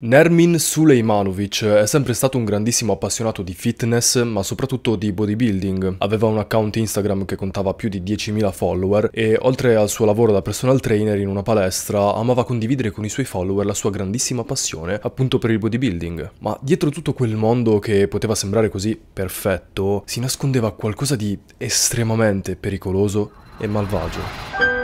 Nermin Suleimanovic è sempre stato un grandissimo appassionato di fitness, ma soprattutto di bodybuilding. Aveva un account Instagram che contava più di 10.000 follower e oltre al suo lavoro da personal trainer in una palestra, amava condividere con i suoi follower la sua grandissima passione appunto per il bodybuilding. Ma dietro tutto quel mondo che poteva sembrare così perfetto, si nascondeva qualcosa di estremamente pericoloso e malvagio.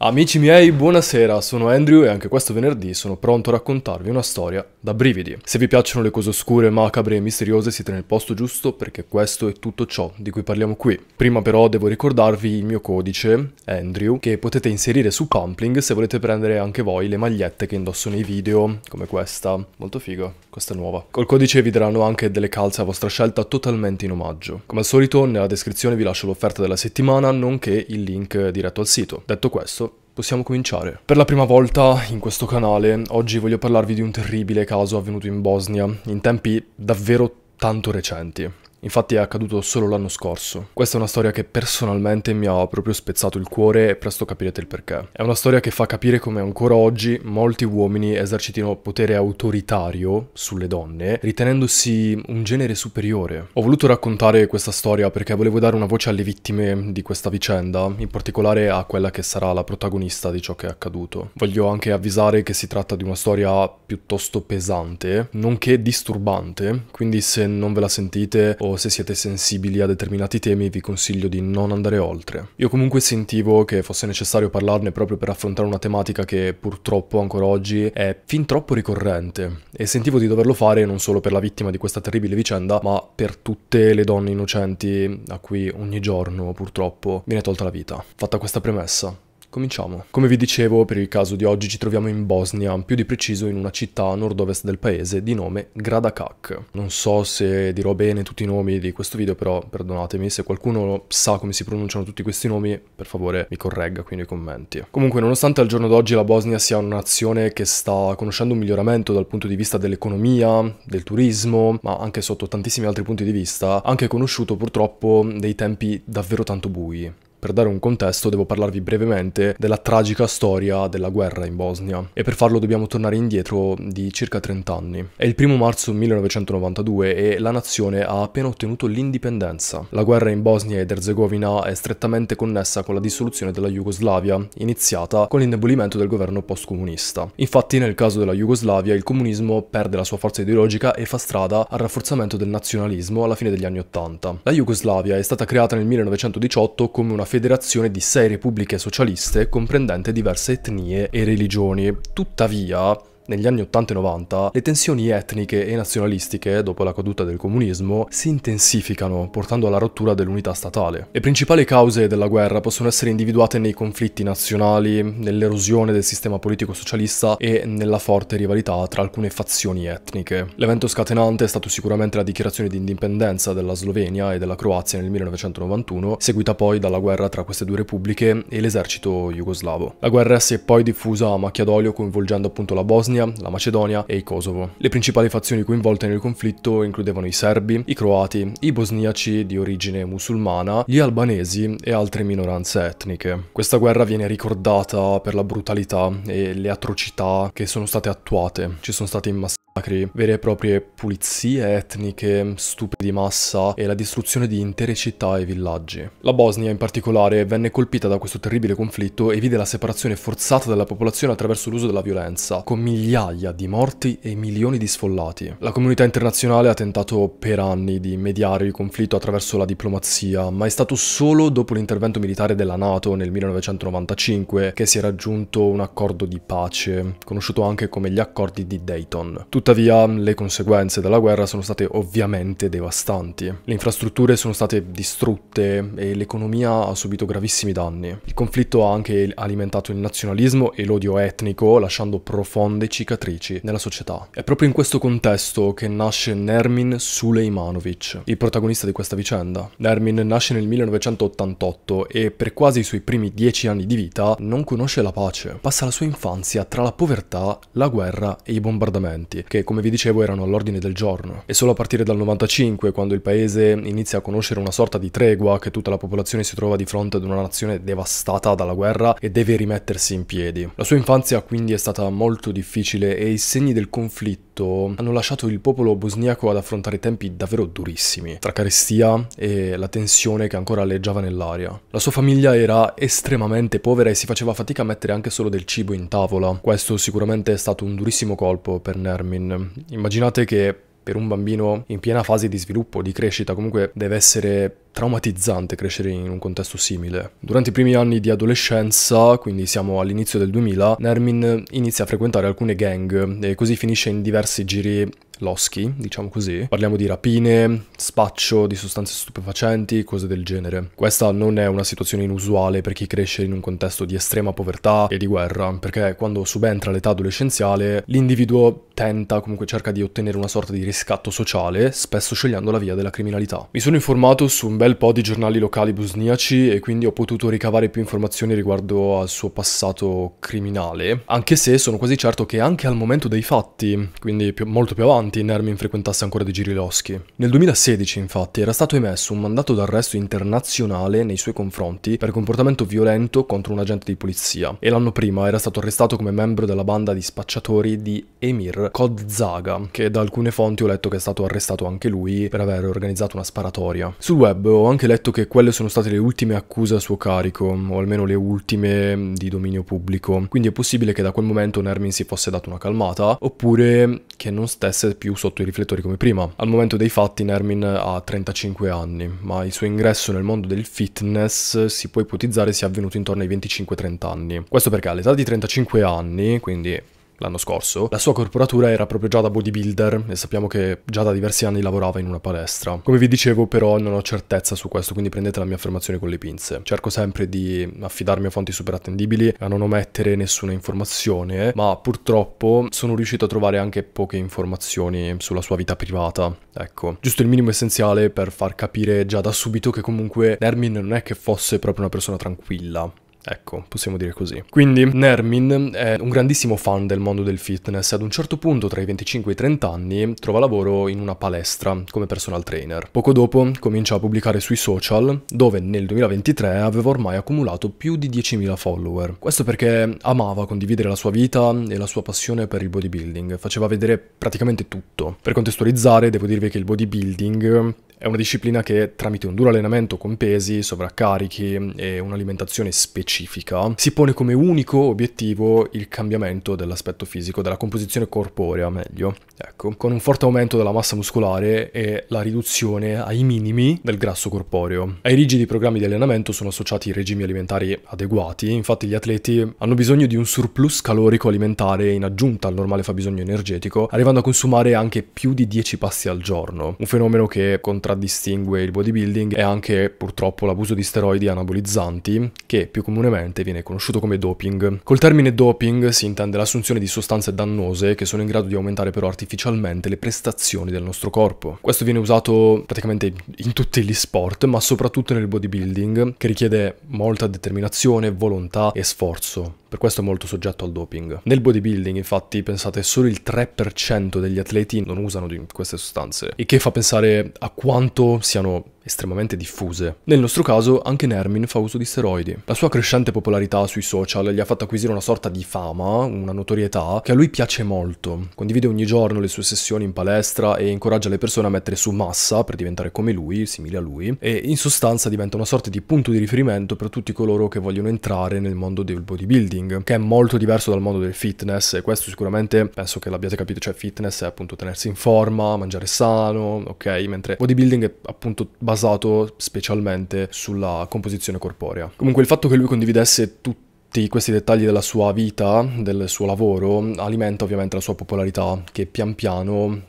Amici miei, buonasera, sono Andrew e anche questo venerdì sono pronto a raccontarvi una storia da brividi. Se vi piacciono le cose oscure, macabre e misteriose siete nel posto giusto perché questo è tutto ciò di cui parliamo qui. Prima però devo ricordarvi il mio codice, Andrew, che potete inserire su Pumpling se volete prendere anche voi le magliette che indosso nei video, come questa. Molto figo, questa nuova. Col codice vi daranno anche delle calze a vostra scelta totalmente in omaggio. Come al solito nella descrizione vi lascio l'offerta della settimana, nonché il link diretto al sito. Detto questo, possiamo cominciare. Per la prima volta in questo canale oggi voglio parlarvi di un terribile caso avvenuto in Bosnia, in tempi davvero tanto recenti. Infatti è accaduto solo l'anno scorso. Questa è una storia che personalmente mi ha proprio spezzato il cuore e presto capirete il perché. È una storia che fa capire come ancora oggi molti uomini esercitino potere autoritario sulle donne, ritenendosi un genere superiore. Ho voluto raccontare questa storia perché volevo dare una voce alle vittime di questa vicenda, in particolare a quella che sarà la protagonista di ciò che è accaduto. Voglio anche avvisare che si tratta di una storia piuttosto pesante, nonché disturbante, quindi se non ve la sentite o se siete sensibili a determinati temi vi consiglio di non andare oltre. Io comunque sentivo che fosse necessario parlarne proprio per affrontare una tematica che purtroppo ancora oggi è fin troppo ricorrente e sentivo di doverlo fare non solo per la vittima di questa terribile vicenda ma per tutte le donne innocenti a cui ogni giorno purtroppo viene tolta la vita. Fatta questa premessa, Cominciamo. Come vi dicevo, per il caso di oggi ci troviamo in Bosnia, più di preciso in una città a nord-ovest del paese di nome Gradakak. Non so se dirò bene tutti i nomi di questo video, però perdonatemi, se qualcuno sa come si pronunciano tutti questi nomi, per favore mi corregga qui nei commenti. Comunque, nonostante al giorno d'oggi la Bosnia sia una nazione che sta conoscendo un miglioramento dal punto di vista dell'economia, del turismo, ma anche sotto tantissimi altri punti di vista, anche conosciuto purtroppo dei tempi davvero tanto bui. Per dare un contesto devo parlarvi brevemente della tragica storia della guerra in Bosnia e per farlo dobbiamo tornare indietro di circa 30 anni. È il primo marzo 1992 e la nazione ha appena ottenuto l'indipendenza. La guerra in Bosnia ed Erzegovina è strettamente connessa con la dissoluzione della Jugoslavia, iniziata con l'indebolimento del governo postcomunista. Infatti nel caso della Jugoslavia il comunismo perde la sua forza ideologica e fa strada al rafforzamento del nazionalismo alla fine degli anni 80. La Jugoslavia è stata creata nel 1918 come una federazione di sei repubbliche socialiste comprendente diverse etnie e religioni. Tuttavia, negli anni 80 e 90 le tensioni etniche e nazionalistiche, dopo la caduta del comunismo, si intensificano, portando alla rottura dell'unità statale. Le principali cause della guerra possono essere individuate nei conflitti nazionali, nell'erosione del sistema politico socialista e nella forte rivalità tra alcune fazioni etniche. L'evento scatenante è stato sicuramente la dichiarazione di indipendenza della Slovenia e della Croazia nel 1991, seguita poi dalla guerra tra queste due repubbliche e l'esercito jugoslavo. La guerra si è poi diffusa a macchia d'olio coinvolgendo appunto la Bosnia Albania, la Macedonia e il Kosovo. Le principali fazioni coinvolte nel conflitto includevano i serbi, i croati, i bosniaci di origine musulmana, gli albanesi e altre minoranze etniche. Questa guerra viene ricordata per la brutalità e le atrocità che sono state attuate. Ci sono stati massacri massacri, vere e proprie pulizie etniche, stupri di massa e la distruzione di intere città e villaggi. La Bosnia in particolare venne colpita da questo terribile conflitto e vide la separazione forzata della popolazione attraverso l'uso della violenza, con migliaia di morti e milioni di sfollati. La comunità internazionale ha tentato per anni di mediare il conflitto attraverso la diplomazia, ma è stato solo dopo l'intervento militare della Nato nel 1995 che si è raggiunto un accordo di pace, conosciuto anche come gli accordi di Dayton. Tutte Tuttavia, le conseguenze della guerra sono state ovviamente devastanti. Le infrastrutture sono state distrutte e l'economia ha subito gravissimi danni. Il conflitto ha anche alimentato il nazionalismo e l'odio etnico, lasciando profonde cicatrici nella società. È proprio in questo contesto che nasce Nermin Suleimanovic, il protagonista di questa vicenda. Nermin nasce nel 1988 e per quasi i suoi primi dieci anni di vita non conosce la pace. Passa la sua infanzia tra la povertà, la guerra e i bombardamenti, che che, come vi dicevo, erano all'ordine del giorno. E solo a partire dal 95, quando il paese inizia a conoscere una sorta di tregua, che tutta la popolazione si trova di fronte ad una nazione devastata dalla guerra e deve rimettersi in piedi. La sua infanzia quindi è stata molto difficile e i segni del conflitto hanno lasciato il popolo bosniaco ad affrontare tempi davvero durissimi, tra carestia e la tensione che ancora alleggiava nell'aria. La sua famiglia era estremamente povera e si faceva fatica a mettere anche solo del cibo in tavola. Questo sicuramente è stato un durissimo colpo per Nermin Ehm, immaginate che per un bambino in piena fase di sviluppo, di crescita, comunque deve essere traumatizzante crescere in un contesto simile. Durante i primi anni di adolescenza, quindi siamo all'inizio del 2000, Nermin inizia a frequentare alcune gang e così finisce in diversi giri loschi, diciamo così. Parliamo di rapine, spaccio di sostanze stupefacenti, cose del genere. Questa non è una situazione inusuale per chi cresce in un contesto di estrema povertà e di guerra, perché quando subentra l'età adolescenziale l'individuo tenta, comunque cerca di ottenere una sorta di riscatto sociale, spesso scegliendo la via della criminalità. Mi sono informato su un bel po' di giornali locali bosniaci e quindi ho potuto ricavare più informazioni riguardo al suo passato criminale, anche se sono quasi certo che anche al momento dei fatti, quindi più, molto più avanti, nonostante Inermin frequentasse ancora dei Girilowski. Nel 2016, infatti, era stato emesso un mandato d'arresto internazionale nei suoi confronti per comportamento violento contro un agente di polizia e l'anno prima era stato arrestato come membro della banda di spacciatori di Emir Kodzaga, che da alcune fonti ho letto che è stato arrestato anche lui per aver organizzato una sparatoria. Sul web ho anche letto che quelle sono state le ultime accuse a suo carico, o almeno le ultime di dominio pubblico, quindi è possibile che da quel momento Nermin si fosse dato una calmata, oppure che non stesse più sotto i riflettori come prima. Al momento dei fatti Nermin ha 35 anni, ma il suo ingresso nel mondo del fitness si può ipotizzare sia avvenuto intorno ai 25-30 anni. Questo perché all'età di 35 anni, quindi l'anno scorso, la sua corporatura era proprio già da bodybuilder e sappiamo che già da diversi anni lavorava in una palestra. Come vi dicevo però non ho certezza su questo, quindi prendete la mia affermazione con le pinze. Cerco sempre di affidarmi a fonti super attendibili, a non omettere nessuna informazione, ma purtroppo sono riuscito a trovare anche poche informazioni sulla sua vita privata, ecco. Giusto il minimo essenziale per far capire già da subito che comunque Nermin non è che fosse proprio una persona tranquilla. Ecco, possiamo dire così. Quindi Nermin è un grandissimo fan del mondo del fitness. Ad un certo punto, tra i 25 e i 30 anni, trova lavoro in una palestra come personal trainer. Poco dopo comincia a pubblicare sui social, dove nel 2023 aveva ormai accumulato più di 10.000 follower. Questo perché amava condividere la sua vita e la sua passione per il bodybuilding. Faceva vedere praticamente tutto. Per contestualizzare, devo dirvi che il bodybuilding è una disciplina che tramite un duro allenamento con pesi, sovraccarichi e un'alimentazione specifica si pone come unico obiettivo il cambiamento dell'aspetto fisico, della composizione corporea meglio, ecco, con un forte aumento della massa muscolare e la riduzione ai minimi del grasso corporeo. Ai rigidi programmi di allenamento sono associati regimi alimentari adeguati, infatti gli atleti hanno bisogno di un surplus calorico alimentare in aggiunta al normale fabbisogno energetico, arrivando a consumare anche più di 10 pasti al giorno, un fenomeno che contrasta contraddistingue il bodybuilding è anche purtroppo l'abuso di steroidi anabolizzanti che più comunemente viene conosciuto come doping. Col termine doping si intende l'assunzione di sostanze dannose che sono in grado di aumentare però artificialmente le prestazioni del nostro corpo. Questo viene usato praticamente in tutti gli sport, ma soprattutto nel bodybuilding, che richiede molta determinazione, volontà e sforzo per questo è molto soggetto al doping. Nel bodybuilding, infatti, pensate solo il 3% degli atleti non usano queste sostanze, il che fa pensare a quanto siano estremamente diffuse. Nel nostro caso anche Nermin fa uso di steroidi. La sua crescente popolarità sui social gli ha fatto acquisire una sorta di fama, una notorietà, che a lui piace molto. Condivide ogni giorno le sue sessioni in palestra e incoraggia le persone a mettere su massa per diventare come lui, simile a lui, e in sostanza diventa una sorta di punto di riferimento per tutti coloro che vogliono entrare nel mondo del bodybuilding, che è molto diverso dal mondo del fitness e questo sicuramente penso che l'abbiate capito, cioè fitness è appunto tenersi in forma, mangiare sano, ok, mentre bodybuilding è appunto basato basato specialmente sulla composizione corporea. Comunque il fatto che lui condividesse tutto tutti questi dettagli della sua vita, del suo lavoro, alimenta ovviamente la sua popolarità che pian piano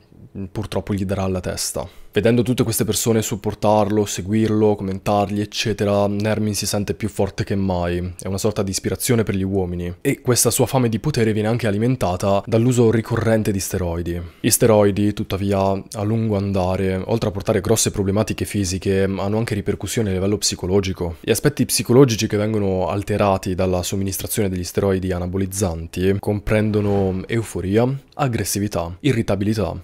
purtroppo gli darà la testa. Vedendo tutte queste persone supportarlo, seguirlo, commentargli, eccetera, Nermin si sente più forte che mai, è una sorta di ispirazione per gli uomini. E questa sua fame di potere viene anche alimentata dall'uso ricorrente di steroidi. Gli steroidi, tuttavia, a lungo andare, oltre a portare grosse problematiche fisiche, hanno anche ripercussioni a livello psicologico. Gli aspetti psicologici che vengono alterati dalla somministrazione degli steroidi anabolizzanti comprendono euforia, aggressività, irritabilità,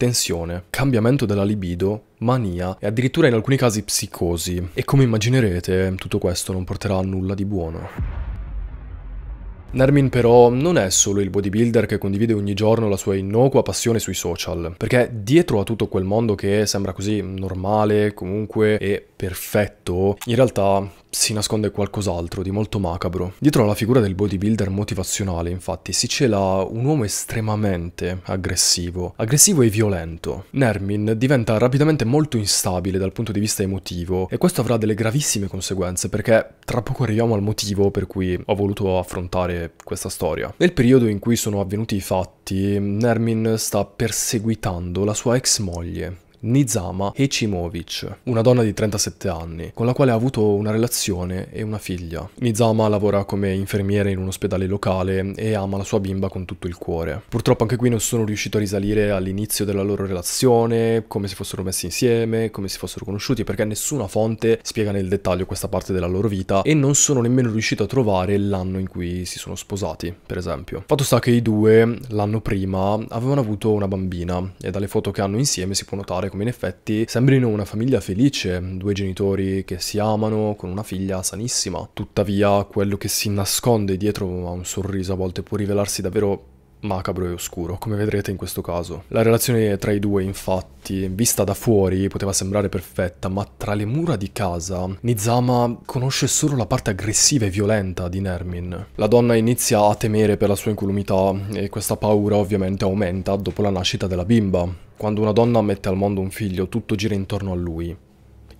tensione, cambiamento della libido, mania e addirittura in alcuni casi psicosi. E come immaginerete, tutto questo non porterà a nulla di buono. Nermin però non è solo il bodybuilder che condivide ogni giorno la sua innocua passione sui social, perché dietro a tutto quel mondo che sembra così normale, comunque e perfetto, in realtà si nasconde qualcos'altro di molto macabro. Dietro alla figura del bodybuilder motivazionale, infatti, si cela un uomo estremamente aggressivo, aggressivo e violento. Nermin diventa rapidamente molto instabile dal punto di vista emotivo e questo avrà delle gravissime conseguenze perché tra poco arriviamo al motivo per cui ho voluto affrontare questa storia. Nel periodo in cui sono avvenuti i fatti, Nermin sta perseguitando la sua ex moglie, Nizama Hechimovic, una donna di 37 anni, con la quale ha avuto una relazione e una figlia. Nizama lavora come infermiera in un ospedale locale e ama la sua bimba con tutto il cuore. Purtroppo anche qui non sono riuscito a risalire all'inizio della loro relazione, come si fossero messi insieme, come si fossero conosciuti, perché nessuna fonte spiega nel dettaglio questa parte della loro vita e non sono nemmeno riuscito a trovare l'anno in cui si sono sposati, per esempio. Fatto sta che i due, l'anno prima, avevano avuto una bambina e dalle foto che hanno insieme si può notare come in effetti sembrino una famiglia felice, due genitori che si amano con una figlia sanissima. Tuttavia, quello che si nasconde dietro a un sorriso a volte può rivelarsi davvero macabro e oscuro, come vedrete in questo caso. La relazione tra i due, infatti, vista da fuori, poteva sembrare perfetta, ma tra le mura di casa, Nizama conosce solo la parte aggressiva e violenta di Nermin. La donna inizia a temere per la sua incolumità e questa paura ovviamente aumenta dopo la nascita della bimba. Quando una donna mette al mondo un figlio, tutto gira intorno a lui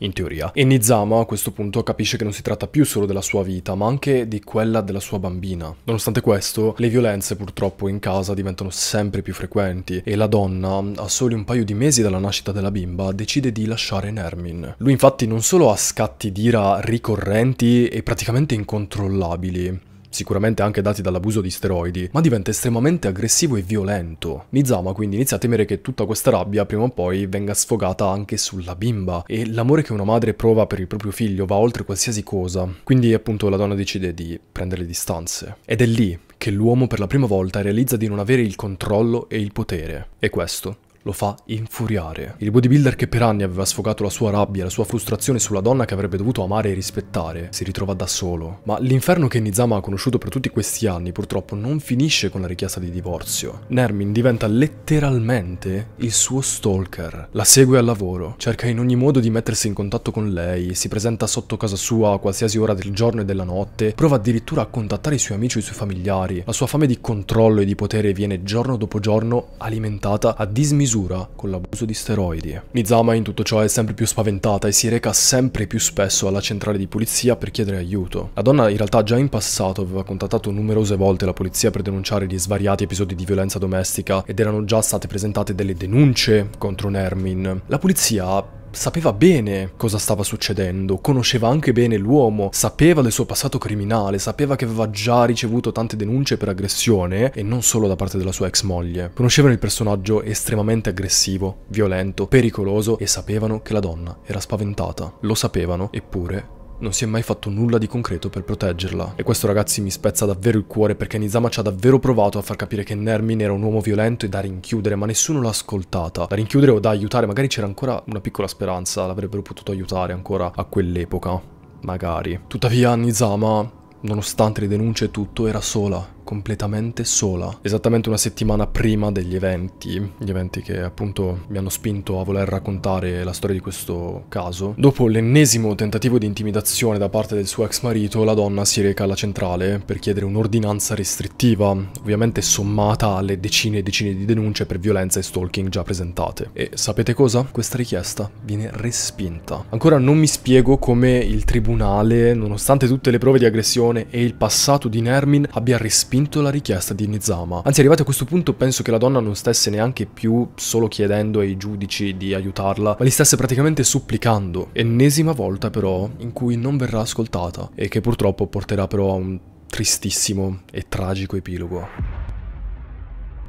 in teoria. E Nizama a questo punto capisce che non si tratta più solo della sua vita, ma anche di quella della sua bambina. Nonostante questo, le violenze purtroppo in casa diventano sempre più frequenti e la donna, a soli un paio di mesi dalla nascita della bimba, decide di lasciare Nermin. Lui infatti non solo ha scatti d'ira ricorrenti e praticamente incontrollabili, sicuramente anche dati dall'abuso di steroidi, ma diventa estremamente aggressivo e violento. Nizama quindi inizia a temere che tutta questa rabbia prima o poi venga sfogata anche sulla bimba e l'amore che una madre prova per il proprio figlio va oltre qualsiasi cosa, quindi appunto la donna decide di prendere le distanze. Ed è lì che l'uomo per la prima volta realizza di non avere il controllo e il potere. E questo lo fa infuriare. Il bodybuilder che per anni aveva sfogato la sua rabbia e la sua frustrazione sulla donna che avrebbe dovuto amare e rispettare, si ritrova da solo. Ma l'inferno che Nizama ha conosciuto per tutti questi anni purtroppo non finisce con la richiesta di divorzio. Nermin diventa letteralmente il suo stalker. La segue al lavoro, cerca in ogni modo di mettersi in contatto con lei, si presenta sotto casa sua a qualsiasi ora del giorno e della notte, prova addirittura a contattare i suoi amici e i suoi familiari. La sua fame di controllo e di potere viene giorno dopo giorno alimentata a dismisura dismisura con l'abuso di steroidi. Mizama in tutto ciò è sempre più spaventata e si reca sempre più spesso alla centrale di polizia per chiedere aiuto. La donna in realtà già in passato aveva contattato numerose volte la polizia per denunciare gli svariati episodi di violenza domestica ed erano già state presentate delle denunce contro Nermin. La polizia sapeva bene cosa stava succedendo, conosceva anche bene l'uomo, sapeva del suo passato criminale, sapeva che aveva già ricevuto tante denunce per aggressione e non solo da parte della sua ex moglie. Conoscevano il personaggio estremamente aggressivo, violento, pericoloso e sapevano che la donna era spaventata. Lo sapevano, eppure non si è mai fatto nulla di concreto per proteggerla. E questo ragazzi mi spezza davvero il cuore perché Nizama ci ha davvero provato a far capire che Nermin era un uomo violento e da rinchiudere, ma nessuno l'ha ascoltata. Da rinchiudere o da aiutare, magari c'era ancora una piccola speranza, l'avrebbero potuto aiutare ancora a quell'epoca. Magari. Tuttavia Nizama, nonostante le denunce e tutto, era sola completamente sola, esattamente una settimana prima degli eventi, gli eventi che appunto mi hanno spinto a voler raccontare la storia di questo caso. Dopo l'ennesimo tentativo di intimidazione da parte del suo ex marito, la donna si reca alla centrale per chiedere un'ordinanza restrittiva, ovviamente sommata alle decine e decine di denunce per violenza e stalking già presentate. E sapete cosa? Questa richiesta viene respinta. Ancora non mi spiego come il tribunale, nonostante tutte le prove di aggressione e il passato di Nermin, abbia respinto respinto la richiesta di Nizama. Anzi, arrivati a questo punto penso che la donna non stesse neanche più solo chiedendo ai giudici di aiutarla, ma li stesse praticamente supplicando. Ennesima volta però in cui non verrà ascoltata e che purtroppo porterà però a un tristissimo e tragico epilogo.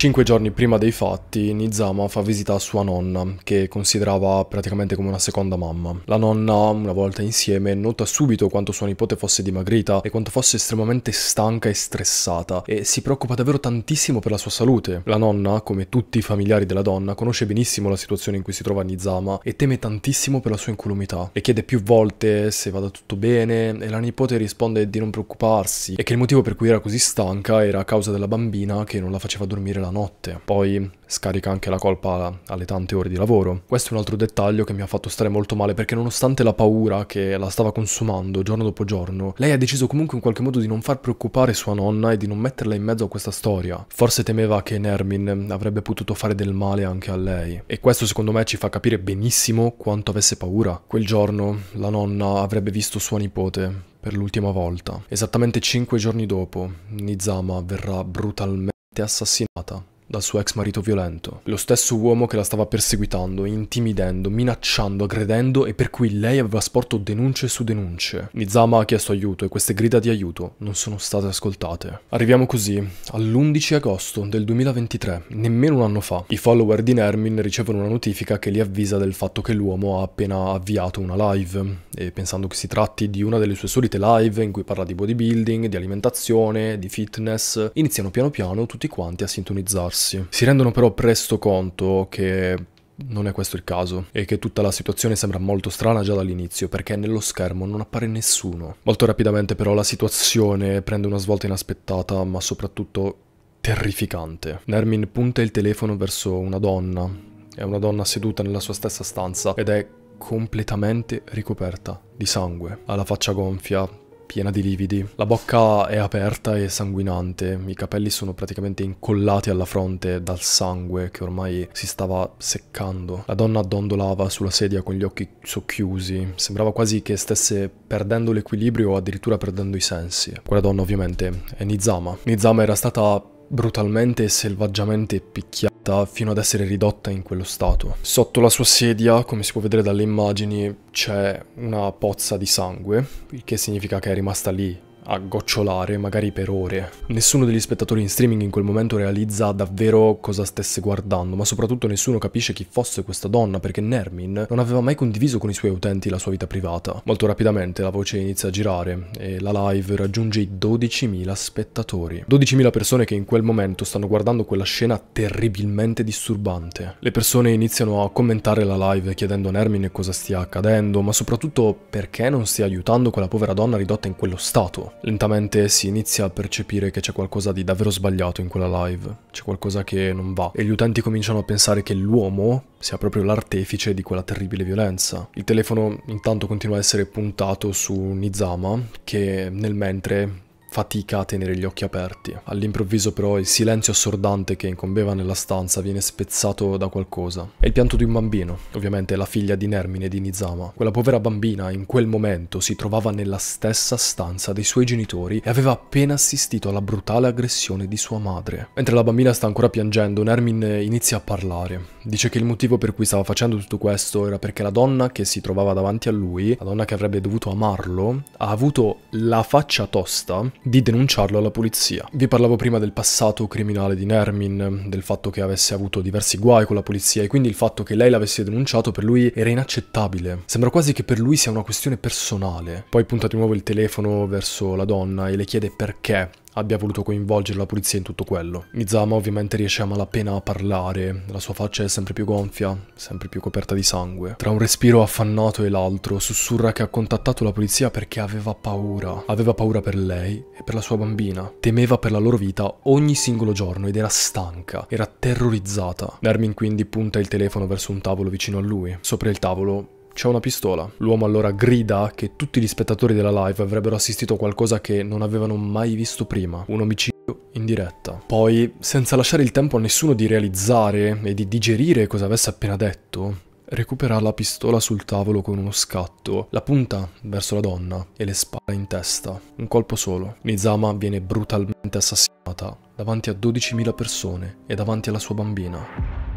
Cinque giorni prima dei fatti, Nizama fa visita a sua nonna, che considerava praticamente come una seconda mamma. La nonna, una volta insieme, nota subito quanto sua nipote fosse dimagrita e quanto fosse estremamente stanca e stressata, e si preoccupa davvero tantissimo per la sua salute. La nonna, come tutti i familiari della donna, conosce benissimo la situazione in cui si trova Nizama e teme tantissimo per la sua incolumità. Le chiede più volte se vada tutto bene, e la nipote risponde di non preoccuparsi, e che il motivo per cui era così stanca era a causa della bambina che non la faceva dormire la notte, poi scarica anche la colpa alle tante ore di lavoro. Questo è un altro dettaglio che mi ha fatto stare molto male perché nonostante la paura che la stava consumando giorno dopo giorno, lei ha deciso comunque in qualche modo di non far preoccupare sua nonna e di non metterla in mezzo a questa storia. Forse temeva che Nermin avrebbe potuto fare del male anche a lei e questo secondo me ci fa capire benissimo quanto avesse paura. Quel giorno la nonna avrebbe visto sua nipote per l'ultima volta. Esattamente cinque giorni dopo, Nizama verrà brutalmente assassinata dal suo ex marito violento, lo stesso uomo che la stava perseguitando, intimidendo, minacciando, aggredendo e per cui lei aveva sporto denunce su denunce. Mizama ha chiesto aiuto e queste grida di aiuto non sono state ascoltate. Arriviamo così all'11 agosto del 2023, nemmeno un anno fa. I follower di Nermin ricevono una notifica che li avvisa del fatto che l'uomo ha appena avviato una live e pensando che si tratti di una delle sue solite live in cui parla di bodybuilding, di alimentazione, di fitness, iniziano piano piano tutti quanti a sintonizzarsi ribellarsi. Si rendono però presto conto che non è questo il caso e che tutta la situazione sembra molto strana già dall'inizio perché nello schermo non appare nessuno. Molto rapidamente però la situazione prende una svolta inaspettata ma soprattutto terrificante. Nermin punta il telefono verso una donna, è una donna seduta nella sua stessa stanza ed è completamente ricoperta di sangue, ha la faccia gonfia, piena di lividi. La bocca è aperta e sanguinante, i capelli sono praticamente incollati alla fronte dal sangue che ormai si stava seccando. La donna dondolava sulla sedia con gli occhi socchiusi, sembrava quasi che stesse perdendo l'equilibrio o addirittura perdendo i sensi. Quella donna ovviamente è Nizama. Nizama era stata brutalmente e selvaggiamente picchiata fino ad essere ridotta in quello stato. Sotto la sua sedia, come si può vedere dalle immagini, c'è una pozza di sangue, il che significa che è rimasta lì a gocciolare, magari per ore. Nessuno degli spettatori in streaming in quel momento realizza davvero cosa stesse guardando, ma soprattutto nessuno capisce chi fosse questa donna perché Nermin non aveva mai condiviso con i suoi utenti la sua vita privata. Molto rapidamente la voce inizia a girare e la live raggiunge i 12.000 spettatori. 12.000 persone che in quel momento stanno guardando quella scena terribilmente disturbante. Le persone iniziano a commentare la live chiedendo a Nermin cosa stia accadendo, ma soprattutto perché non stia aiutando quella povera donna ridotta in quello stato. Lentamente si inizia a percepire che c'è qualcosa di davvero sbagliato in quella live, c'è qualcosa che non va e gli utenti cominciano a pensare che l'uomo sia proprio l'artefice di quella terribile violenza. Il telefono intanto continua a essere puntato su Nizama che nel mentre fatica a tenere gli occhi aperti. All'improvviso però il silenzio assordante che incombeva nella stanza viene spezzato da qualcosa. È il pianto di un bambino, ovviamente la figlia di Nermine di Nizama. Quella povera bambina in quel momento si trovava nella stessa stanza dei suoi genitori e aveva appena assistito alla brutale aggressione di sua madre. Mentre la bambina sta ancora piangendo, Nermine inizia a parlare. Dice che il motivo per cui stava facendo tutto questo era perché la donna che si trovava davanti a lui, la donna che avrebbe dovuto amarlo, ha avuto la faccia tosta di denunciarlo alla polizia. Vi parlavo prima del passato criminale di Nermin, del fatto che avesse avuto diversi guai con la polizia e quindi il fatto che lei l'avesse denunciato per lui era inaccettabile. Sembra quasi che per lui sia una questione personale. Poi punta di nuovo il telefono verso la donna e le chiede perché abbia voluto coinvolgere la polizia in tutto quello. Mizama ovviamente riesce a malapena a parlare, la sua faccia è sempre più gonfia, sempre più coperta di sangue. Tra un respiro affannato e l'altro, sussurra che ha contattato la polizia perché aveva paura. Aveva paura per lei e per la sua bambina. Temeva per la loro vita ogni singolo giorno ed era stanca, era terrorizzata. Nermin quindi punta il telefono verso un tavolo vicino a lui. Sopra il tavolo c'è una pistola. L'uomo allora grida che tutti gli spettatori della live avrebbero assistito a qualcosa che non avevano mai visto prima, un omicidio in diretta. Poi, senza lasciare il tempo a nessuno di realizzare e di digerire cosa avesse appena detto, recupera la pistola sul tavolo con uno scatto, la punta verso la donna e le spara in testa. Un colpo solo. Nizama viene brutalmente assassinata davanti a 12.000 persone e davanti alla sua bambina.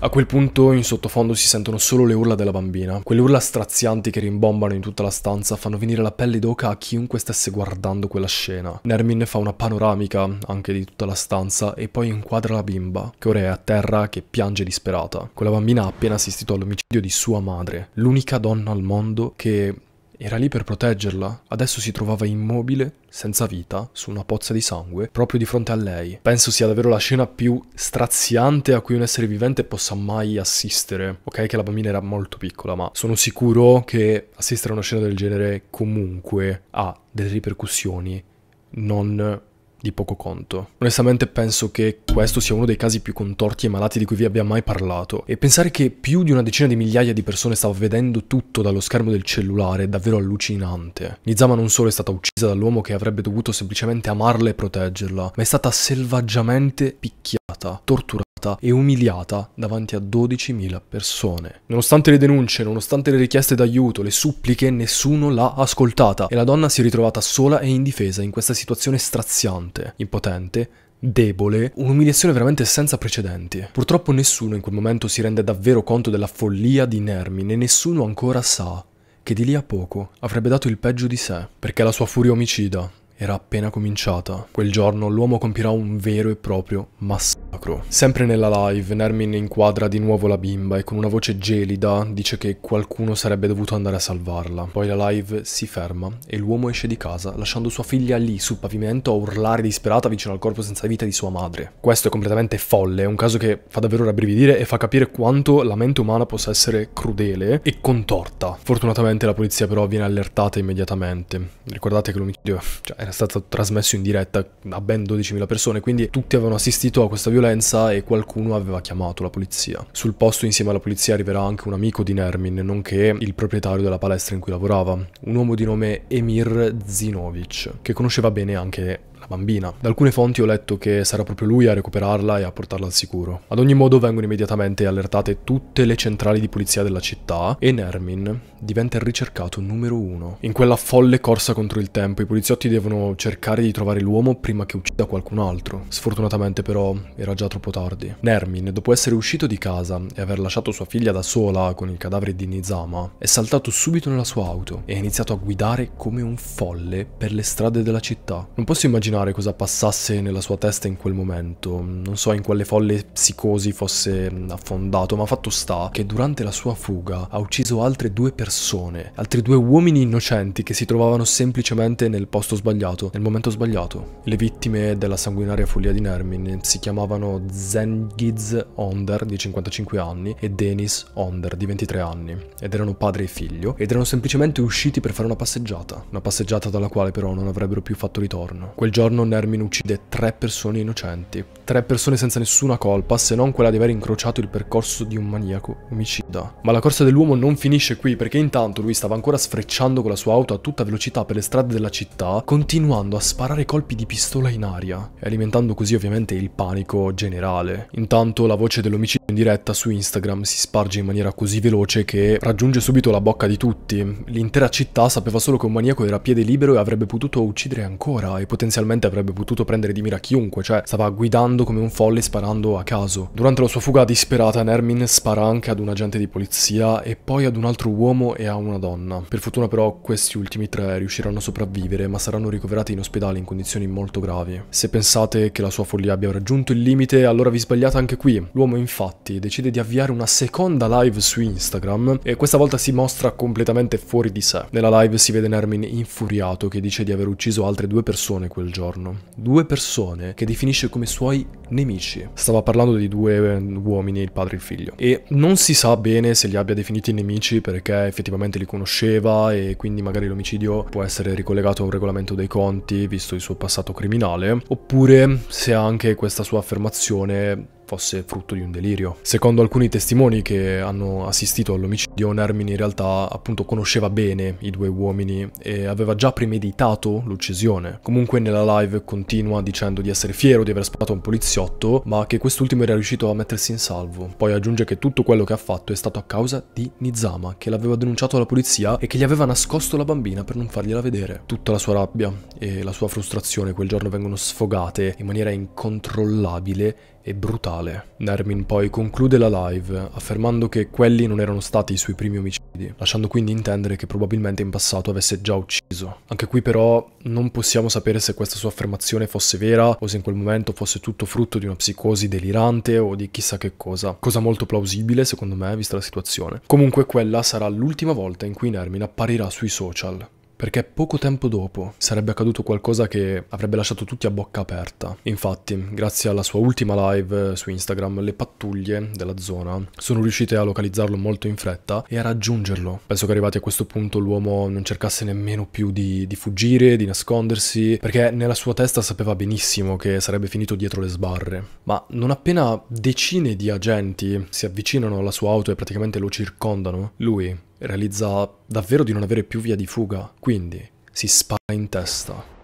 A quel punto in sottofondo si sentono solo le urla della bambina. Quelle urla strazianti che rimbombano in tutta la stanza fanno venire la pelle d'oca a chiunque stesse guardando quella scena. Nermin fa una panoramica anche di tutta la stanza e poi inquadra la bimba, che ora è a terra che piange disperata. Quella bambina ha appena assistito all'omicidio di sua madre, l'unica donna al mondo che era lì per proteggerla. Adesso si trovava immobile, senza vita, su una pozza di sangue, proprio di fronte a lei. Penso sia davvero la scena più straziante a cui un essere vivente possa mai assistere. Ok, che la bambina era molto piccola, ma sono sicuro che assistere a una scena del genere comunque ha delle ripercussioni non di poco conto. Onestamente penso che questo sia uno dei casi più contorti e malati di cui vi abbia mai parlato e pensare che più di una decina di migliaia di persone stava vedendo tutto dallo schermo del cellulare è davvero allucinante. Nizama non solo è stata uccisa dall'uomo che avrebbe dovuto semplicemente amarla e proteggerla, ma è stata selvaggiamente picchiata, torturata e umiliata davanti a 12.000 persone. Nonostante le denunce, nonostante le richieste d'aiuto, le suppliche, nessuno l'ha ascoltata e la donna si è ritrovata sola e indifesa in questa situazione straziante, impotente, debole, un'umiliazione veramente senza precedenti. Purtroppo nessuno in quel momento si rende davvero conto della follia di Nermine, nessuno ancora sa che di lì a poco avrebbe dato il peggio di sé, perché la sua furia omicida era appena cominciata. Quel giorno l'uomo compirà un vero e proprio massacro. Sempre nella live, Nermin inquadra di nuovo la bimba e con una voce gelida dice che qualcuno sarebbe dovuto andare a salvarla. Poi la live si ferma e l'uomo esce di casa, lasciando sua figlia lì sul pavimento a urlare disperata vicino al corpo senza vita di sua madre. Questo è completamente folle, è un caso che fa davvero rabbrividire e fa capire quanto la mente umana possa essere crudele e contorta. Fortunatamente la polizia però viene allertata immediatamente. Ricordate che l'omicidio cioè, è era stato trasmesso in diretta a ben 12.000 persone, quindi tutti avevano assistito a questa violenza e qualcuno aveva chiamato la polizia. Sul posto insieme alla polizia arriverà anche un amico di Nermin, nonché il proprietario della palestra in cui lavorava, un uomo di nome Emir Zinovic, che conosceva bene anche la bambina. Da alcune fonti ho letto che sarà proprio lui a recuperarla e a portarla al sicuro. Ad ogni modo vengono immediatamente allertate tutte le centrali di polizia della città e Nermin diventa il ricercato numero uno. In quella folle corsa contro il tempo i poliziotti devono cercare di trovare l'uomo prima che uccida qualcun altro. Sfortunatamente però era già troppo tardi. Nermin, dopo essere uscito di casa e aver lasciato sua figlia da sola con il cadavere di Nizama, è saltato subito nella sua auto e ha iniziato a guidare come un folle per le strade della città. Non posso immaginare immaginare cosa passasse nella sua testa in quel momento, non so in quale folle psicosi fosse affondato, ma fatto sta che durante la sua fuga ha ucciso altre due persone, altri due uomini innocenti che si trovavano semplicemente nel posto sbagliato, nel momento sbagliato. Le vittime della sanguinaria follia di Nermin si chiamavano Zengiz Onder di 55 anni e Denis Onder di 23 anni ed erano padre e figlio ed erano semplicemente usciti per fare una passeggiata, una passeggiata dalla quale però non avrebbero più fatto ritorno. Quel giorno giorno Nermin uccide tre persone innocenti, tre persone senza nessuna colpa se non quella di aver incrociato il percorso di un maniaco omicida. Ma la corsa dell'uomo non finisce qui perché intanto lui stava ancora sfrecciando con la sua auto a tutta velocità per le strade della città, continuando a sparare colpi di pistola in aria e alimentando così ovviamente il panico generale. Intanto la voce dell'omicidio in diretta su Instagram si sparge in maniera così veloce che raggiunge subito la bocca di tutti. L'intera città sapeva solo che un maniaco era a piede libero e avrebbe potuto uccidere ancora e potenzialmente probabilmente avrebbe potuto prendere di mira chiunque, cioè stava guidando come un folle sparando a caso. Durante la sua fuga disperata, Nermin spara anche ad un agente di polizia e poi ad un altro uomo e a una donna. Per fortuna però questi ultimi tre riusciranno a sopravvivere, ma saranno ricoverati in ospedale in condizioni molto gravi. Se pensate che la sua follia abbia raggiunto il limite, allora vi sbagliate anche qui. L'uomo infatti decide di avviare una seconda live su Instagram e questa volta si mostra completamente fuori di sé. Nella live si vede Nermin infuriato che dice di aver ucciso altre due persone quel giorno giorno. Due persone che definisce come suoi nemici. Stava parlando di due eh, uomini, il padre e il figlio. E non si sa bene se li abbia definiti nemici perché effettivamente li conosceva e quindi magari l'omicidio può essere ricollegato a un regolamento dei conti, visto il suo passato criminale, oppure se anche questa sua affermazione fosse frutto di un delirio. Secondo alcuni testimoni che hanno assistito all'omicidio, Nermin in realtà appunto conosceva bene i due uomini e aveva già premeditato l'uccisione. Comunque nella live continua dicendo di essere fiero di aver sparato a un poliziotto, ma che quest'ultimo era riuscito a mettersi in salvo. Poi aggiunge che tutto quello che ha fatto è stato a causa di Nizama, che l'aveva denunciato alla polizia e che gli aveva nascosto la bambina per non fargliela vedere. Tutta la sua rabbia e la sua frustrazione quel giorno vengono sfogate in maniera incontrollabile e brutale totale. Nermin poi conclude la live affermando che quelli non erano stati i suoi primi omicidi, lasciando quindi intendere che probabilmente in passato avesse già ucciso. Anche qui però non possiamo sapere se questa sua affermazione fosse vera o se in quel momento fosse tutto frutto di una psicosi delirante o di chissà che cosa, cosa molto plausibile secondo me vista la situazione. Comunque quella sarà l'ultima volta in cui Nermin apparirà sui social perché poco tempo dopo sarebbe accaduto qualcosa che avrebbe lasciato tutti a bocca aperta. Infatti, grazie alla sua ultima live su Instagram, le pattuglie della zona sono riuscite a localizzarlo molto in fretta e a raggiungerlo. Penso che arrivati a questo punto l'uomo non cercasse nemmeno più di, di fuggire, di nascondersi, perché nella sua testa sapeva benissimo che sarebbe finito dietro le sbarre. Ma non appena decine di agenti si avvicinano alla sua auto e praticamente lo circondano, lui realizza davvero di non avere più via di fuga, quindi si spara in testa.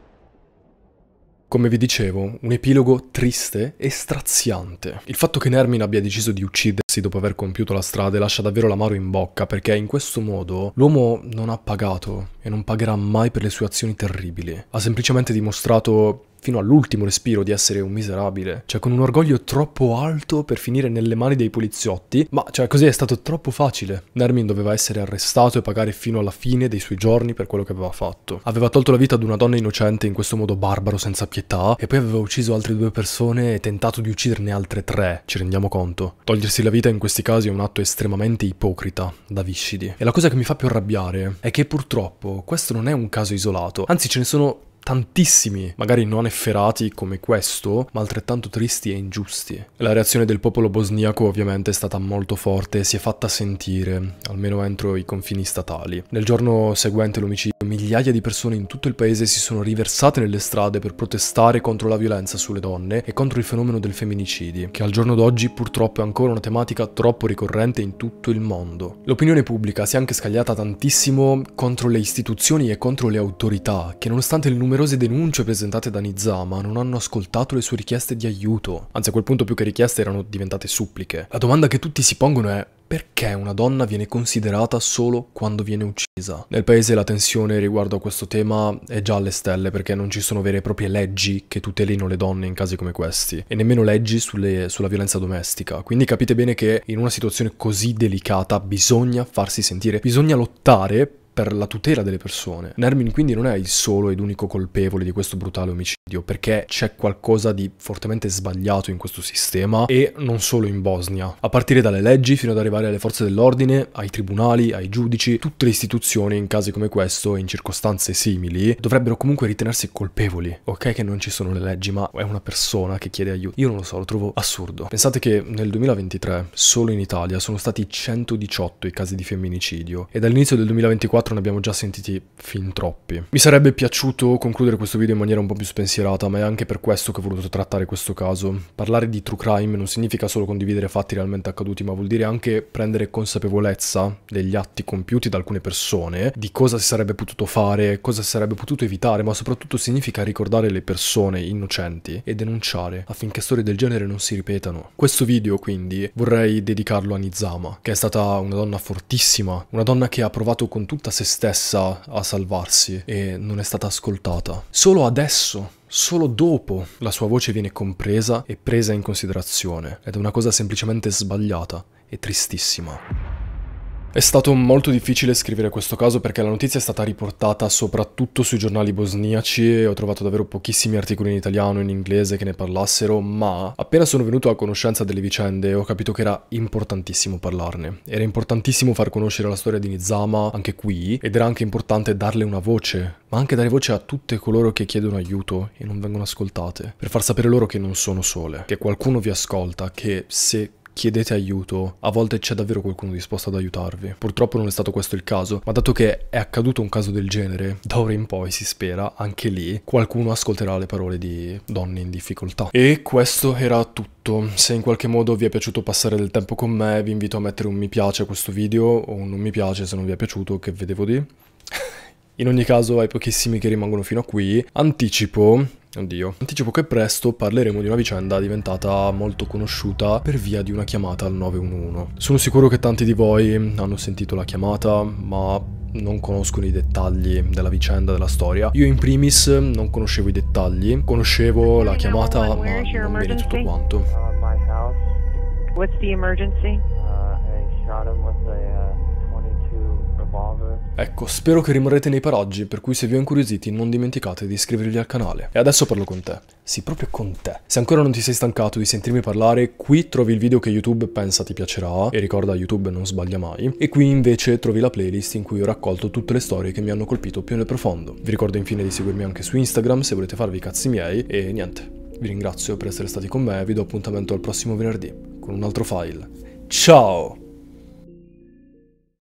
Come vi dicevo, un epilogo triste e straziante. Il fatto che Nermin abbia deciso di uccidersi dopo aver compiuto la strada lascia davvero l'amaro in bocca, perché in questo modo l'uomo non ha pagato e non pagherà mai per le sue azioni terribili. Ha semplicemente dimostrato fino all'ultimo respiro di essere un miserabile, cioè con un orgoglio troppo alto per finire nelle mani dei poliziotti, ma cioè così è stato troppo facile. Nermin doveva essere arrestato e pagare fino alla fine dei suoi giorni per quello che aveva fatto. Aveva tolto la vita ad una donna innocente in questo modo barbaro senza pietà e poi aveva ucciso altre due persone e tentato di ucciderne altre tre, ci rendiamo conto. Togliersi la vita in questi casi è un atto estremamente ipocrita, da viscidi. E la cosa che mi fa più arrabbiare è che purtroppo questo non è un caso isolato, anzi ce ne sono tantissimi, magari non efferati come questo, ma altrettanto tristi e ingiusti. La reazione del popolo bosniaco ovviamente è stata molto forte e si è fatta sentire, almeno entro i confini statali. Nel giorno seguente l'omicidio, migliaia di persone in tutto il paese si sono riversate nelle strade per protestare contro la violenza sulle donne e contro il fenomeno del femminicidio, che al giorno d'oggi purtroppo è ancora una tematica troppo ricorrente in tutto il mondo. L'opinione pubblica si è anche scagliata tantissimo contro le istituzioni e contro le autorità, che nonostante il numero numerose denunce presentate da Nizama non hanno ascoltato le sue richieste di aiuto, anzi a quel punto più che richieste erano diventate suppliche. La domanda che tutti si pongono è perché una donna viene considerata solo quando viene uccisa? Nel paese la tensione riguardo a questo tema è già alle stelle perché non ci sono vere e proprie leggi che tutelino le donne in casi come questi e nemmeno leggi sulle, sulla violenza domestica. Quindi capite bene che in una situazione così delicata bisogna farsi sentire, bisogna lottare per la tutela delle persone. Nermin quindi non è il solo ed unico colpevole di questo brutale omicidio, perché c'è qualcosa di fortemente sbagliato in questo sistema e non solo in Bosnia. A partire dalle leggi fino ad arrivare alle forze dell'ordine, ai tribunali, ai giudici, tutte le istituzioni in casi come questo e in circostanze simili dovrebbero comunque ritenersi colpevoli. Ok che non ci sono le leggi, ma è una persona che chiede aiuto. Io non lo so, lo trovo assurdo. Pensate che nel 2023 solo in Italia sono stati 118 i casi di femminicidio e dall'inizio del 2024 4 ne abbiamo già sentiti fin troppi. Mi sarebbe piaciuto concludere questo video in maniera un po' più spensierata, ma è anche per questo che ho voluto trattare questo caso. Parlare di true crime non significa solo condividere fatti realmente accaduti, ma vuol dire anche prendere consapevolezza degli atti compiuti da alcune persone, di cosa si sarebbe potuto fare, cosa si sarebbe potuto evitare, ma soprattutto significa ricordare le persone innocenti e denunciare affinché storie del genere non si ripetano. Questo video quindi vorrei dedicarlo a Nizama, che è stata una donna fortissima, una donna che ha provato con tutta se stessa a salvarsi e non è stata ascoltata. Solo adesso Solo dopo la sua voce viene compresa e presa in considerazione ed è una cosa semplicemente sbagliata e tristissima. È stato molto difficile scrivere questo caso perché la notizia è stata riportata soprattutto sui giornali bosniaci e ho trovato davvero pochissimi articoli in italiano e in inglese che ne parlassero, ma appena sono venuto a conoscenza delle vicende ho capito che era importantissimo parlarne. Era importantissimo far conoscere la storia di Nizama anche qui ed era anche importante darle una voce, ma anche dare voce a tutte coloro che chiedono aiuto e non vengono ascoltate, per far sapere loro che non sono sole, che qualcuno vi ascolta, che se chiedete aiuto, a volte c'è davvero qualcuno disposto ad aiutarvi. Purtroppo non è stato questo il caso, ma dato che è accaduto un caso del genere, da ora in poi si spera, anche lì, qualcuno ascolterà le parole di donne in difficoltà. E questo era tutto. Se in qualche modo vi è piaciuto passare del tempo con me, vi invito a mettere un mi piace a questo video o un non mi piace se non vi è piaciuto, che vedevo di... In ogni caso, ai pochissimi che rimangono fino a qui, anticipo Oddio. Anticipo che presto parleremo di una vicenda diventata molto conosciuta per via di una chiamata al 911. Sono sicuro che tanti di voi hanno sentito la chiamata, ma non conoscono i dettagli della vicenda, della storia. Io in primis non conoscevo i dettagli, conoscevo la chiamata, ma non bene tutto quanto. Uh, my house. What's the emergency? Uh, I shot him with a uh, 22 revolver. Ecco, spero che rimarrete nei paraggi, per cui se vi ho incuriositi non dimenticate di iscrivervi al canale. E adesso parlo con te. Sì, proprio con te. Se ancora non ti sei stancato di sentirmi parlare, qui trovi il video che YouTube pensa ti piacerà, e ricorda YouTube non sbaglia mai, e qui invece trovi la playlist in cui ho raccolto tutte le storie che mi hanno colpito più nel profondo. Vi ricordo infine di seguirmi anche su Instagram se volete farvi i cazzi miei, e niente. Vi ringrazio per essere stati con me e vi do appuntamento al prossimo venerdì con un altro file. Ciao!